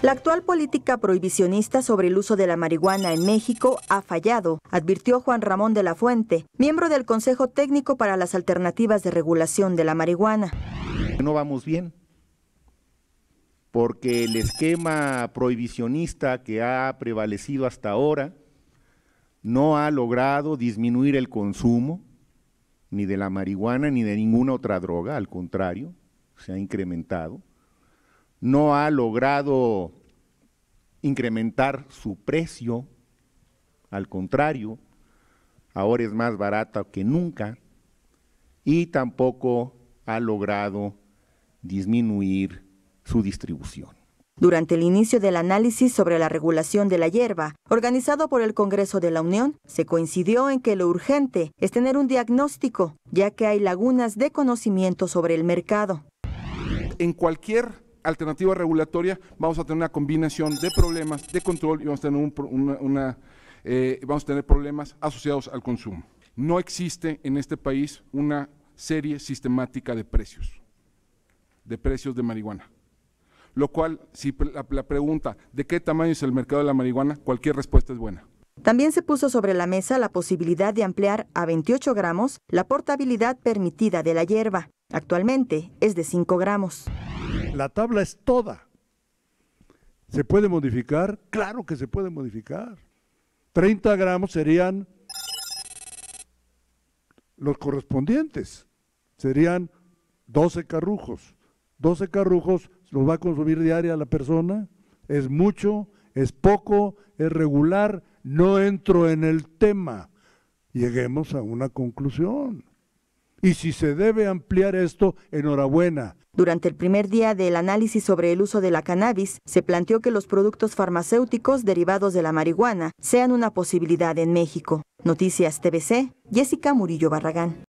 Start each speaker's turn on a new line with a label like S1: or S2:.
S1: La actual política prohibicionista sobre el uso de la marihuana en México ha fallado, advirtió Juan Ramón de la Fuente, miembro del Consejo Técnico para las Alternativas de Regulación de la Marihuana. No vamos bien,
S2: porque el esquema prohibicionista que ha prevalecido hasta ahora no ha logrado disminuir el consumo ni de la marihuana ni de ninguna otra droga, al contrario, se ha incrementado no ha logrado incrementar su precio, al contrario, ahora es más barata que nunca y tampoco ha logrado disminuir su distribución. Durante
S1: el inicio del análisis sobre la regulación de la hierba, organizado por el Congreso de la Unión, se coincidió en que lo urgente es tener un diagnóstico, ya que hay lagunas de conocimiento sobre el mercado.
S3: En cualquier alternativa regulatoria, vamos a tener una combinación de problemas de control y vamos a tener, eh, vamos a tener problemas asociados al consumo. No existe en este país una serie sistemática de precios, de precios de marihuana. Lo cual, si la, la pregunta de qué tamaño es el mercado de la marihuana, cualquier respuesta es buena.
S1: También se puso sobre la mesa la posibilidad de ampliar a 28 gramos la portabilidad permitida de la hierba. Actualmente es de 5 gramos. La tabla es toda.
S4: ¿Se puede modificar? Claro que se puede modificar. 30 gramos serían los correspondientes. Serían 12 carrujos. 12 carrujos los va a consumir diaria la persona. Es mucho, es poco, es regular. No entro en el tema. Lleguemos a una conclusión. Y si se debe ampliar
S1: esto, enhorabuena. Durante el primer día del análisis sobre el uso de la cannabis, se planteó que los productos farmacéuticos derivados de la marihuana sean una posibilidad en México. Noticias TBC, Jessica Murillo Barragán.